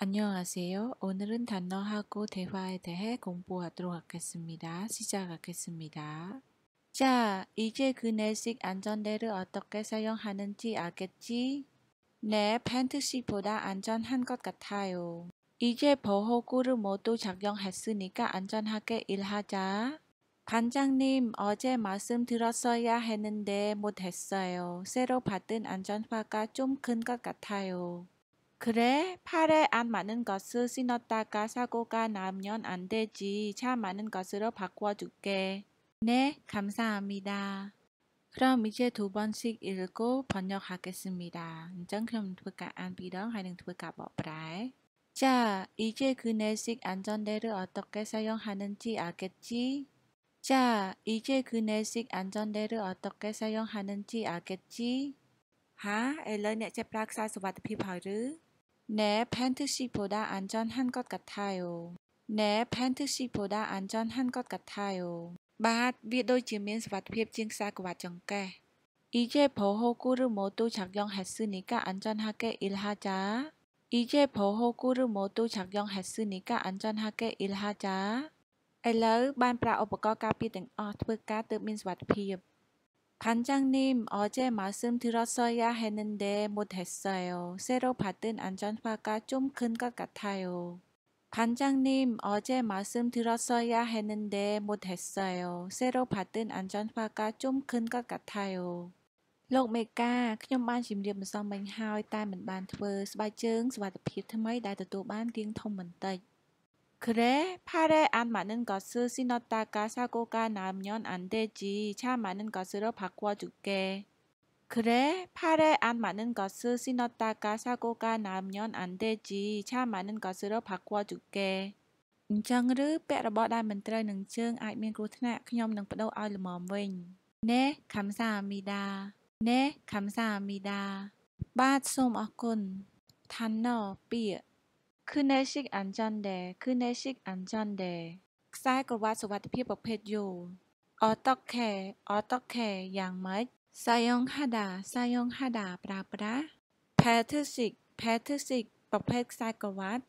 안녕하세요. 오늘은 단어하고 대화에 대해 공부하도록 하겠습니다. 시작하겠습니다. 자, 이제 그 내식 안전대를 어떻게 사용하는지 알겠지? 네, 팬트시보다 안전한 것 같아요. 이제 보호구를 모두 작용했으니까 안전하게 일하자. 반장님, 어제 말씀 들었어야 했는데 못했어요. 새로 받은 안전화가 좀 큰 것 같아요. 그래, 팔에 안 맞는 것을 신었다가 사고가 나면 안 되지. 차 맞는 것으로 바꿔줄게. 네, 감사합니다. 그럼 이제 두 번씩 읽고 번역하겠습니다. 인정 그럼 두가 안 비랑 아, 하는 두가 뭐라이 자, 이제 그 내식 안전대를 어떻게 사용하는지 알겠지? 자, 이제 그 내식 안전대를 어떻게 사용하는지 알겠지? ហ่าឥឡូវអ្នកចេះ 네, 팬티시보다안전한것같아 요. 네, 팬티시보다안전한것같아 요. បាទវាដូចជាមានសុវត្ថិភាពជាងខ្សែក្រវ៉ាត់ចង្កេះ이제버호구를모두착용했으니까안전하게일하 자. 이제버호구를모두착용했으니까안전하게일하 자. ឥឡូវបានប្រើឧបករណ៍ការពារទាំងអស់ធ្វើការទើបមានសុវត្ថិភាព 관장님 어제 말씀 들었어야 했는데 못했어요. 새로 받은 안전화가 좀 큰 것 같아요. 반장님, 어제 말씀 들었어야 했는데 못했어요. 새로 받은 안전화가 좀 큰 것 같아요. លោកខ្ញុំបានជមរាបសិមិញហើយតែមិនបានធ្វើស្បែកជើងសុវភាពថ្មីដែលទទួលបានរាងធំបន្តិច그 래, 팔에안맞는것을신었다가사고가나면안되 지. 차맞는것으로바꿔줄 게. 그 래, 팔에안맞는것을신었다가사고가나면안되 지. 차맞는것으로바꿔줄 게. អញ្ចឹងឬពាក់របស់ដែលមិនត្រូវនឹងជើងអាចមានគ្រោះថ្នាក់ខ្ញុំនឹងបដូរឲ្យល្មមវិញណែខំសាអាមីដាណែខំសាអាមីដាបាទសូមអរគុណឋានណោពាក្យคือในชิกอันจันเดคือในชิกอันจันเดซ้ายกวัตสวัสดิพิ่ประเภทอยู่ออตอกแคออตอกแคอย่างมหดสายองฮาดาสายองฮาดาปราปราแพทสิก แพทสิกประเภทซ้ายกวัต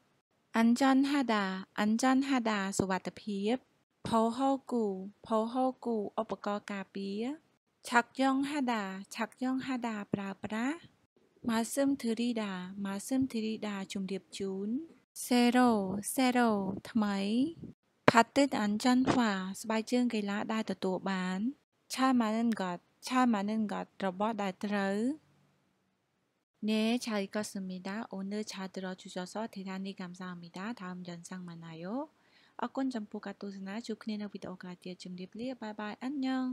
อันจันฮาดา อันจันฮาดาสวัสดิพิบพอฮอกูพอฮอกูอุปกรณ์กาปีชักย่องฮาดาชักย่องฮาดาปราปราម៉ាស៊ឹមធីរីដាម៉ាស៊ឹមធីរីដាជម្រាបជូនសេរ៉ូសេរ៉ូថ្មីផាតិតអានចាន់វ៉ាស្បែកជើងកីឡាដែលទទួលបានឆាម៉ានិនកតឆាម៉ានិនកតរបស់ដែលត្រូវ네잘읽었습니다오늘잘들어주셔서대단히감사합니다다음영상만나요អរគុណចំពោះការទស្សនាជួបគ្នានៅវីដេអូក្រោយទៀតជម្រាបលាបាយបាយអញ្ញង